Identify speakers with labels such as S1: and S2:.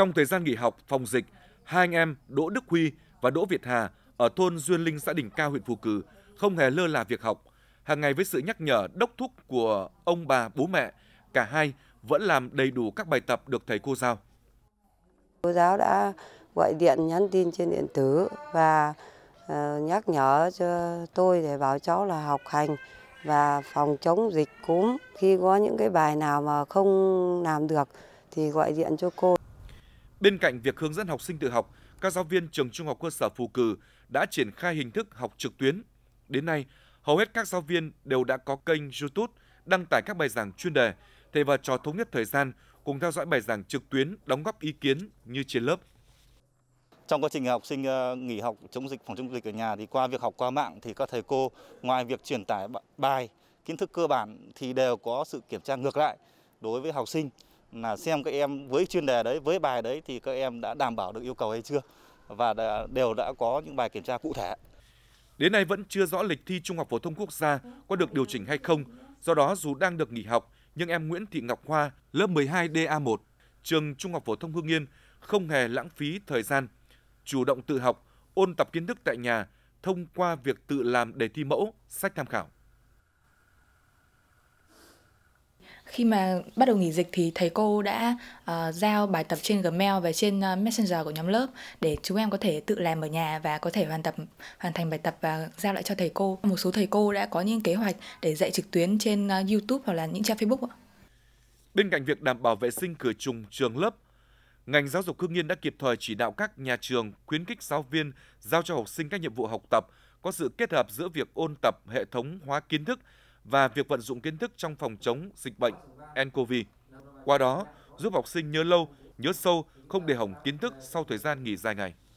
S1: Trong thời gian nghỉ học phòng dịch, hai anh em Đỗ Đức Huy và Đỗ Việt Hà ở thôn Duyên Linh xã Đỉnh Cao huyện Phù Cử không hề lơ là việc học. Hàng ngày với sự nhắc nhở đốc thúc của ông bà bố mẹ, cả hai vẫn làm đầy đủ các bài tập được thầy cô giao.
S2: Cô giáo đã gọi điện nhắn tin trên điện tử và ờ, nhắc nhở cho tôi để bảo cháu là học hành và phòng chống dịch cúm. Khi có những cái bài nào mà không làm được thì gọi điện cho cô.
S1: Bên cạnh việc hướng dẫn học sinh tự học, các giáo viên trường trung học cơ sở Phù Cử đã triển khai hình thức học trực tuyến. Đến nay, hầu hết các giáo viên đều đã có kênh YouTube đăng tải các bài giảng chuyên đề, thầy và
S3: trò thống nhất thời gian cùng theo dõi bài giảng trực tuyến, đóng góp ý kiến như trên lớp. Trong quá trình học sinh ờ, nghỉ học chống dịch phòng chống dịch ở nhà thì qua việc học qua mạng thì các thầy cô ngoài việc truyền tải bài, kiến thức cơ bản thì đều có sự kiểm tra ngược lại đối với học sinh là xem các em với chuyên đề đấy, với bài đấy thì các em đã đảm bảo được yêu cầu hay chưa và đã, đều đã có những bài kiểm tra cụ thể. Đến nay vẫn chưa rõ lịch
S1: thi Trung học phổ thông quốc gia có được điều chỉnh hay không, do đó dù đang được nghỉ học nhưng em Nguyễn Thị Ngọc Hoa, lớp 12 DA1, trường Trung học phổ thông Hương Yên không hề lãng phí thời gian, chủ động tự học, ôn tập kiến thức tại nhà thông qua việc tự làm đề thi mẫu, sách tham khảo.
S4: khi mà bắt đầu nghỉ dịch thì thầy cô đã uh, giao bài tập trên Gmail và trên uh, Messenger của nhóm lớp để chúng em có thể tự làm ở nhà và có thể hoàn tập hoàn thành bài tập và giao lại cho thầy cô. Một số thầy cô đã có những kế hoạch để dạy trực tuyến trên uh, YouTube hoặc là những trang Facebook
S1: Bên cạnh việc đảm bảo vệ sinh cửa trùng trường lớp, ngành giáo dục Hưng Yên đã kịp thời chỉ đạo các nhà trường khuyến khích giáo viên giao cho học sinh các nhiệm vụ học tập có sự kết hợp giữa việc ôn tập hệ thống hóa kiến thức và việc vận dụng kiến thức trong phòng chống dịch bệnh nCoV. Qua đó, giúp học sinh nhớ lâu, nhớ sâu, không để hỏng kiến thức sau thời gian nghỉ dài ngày.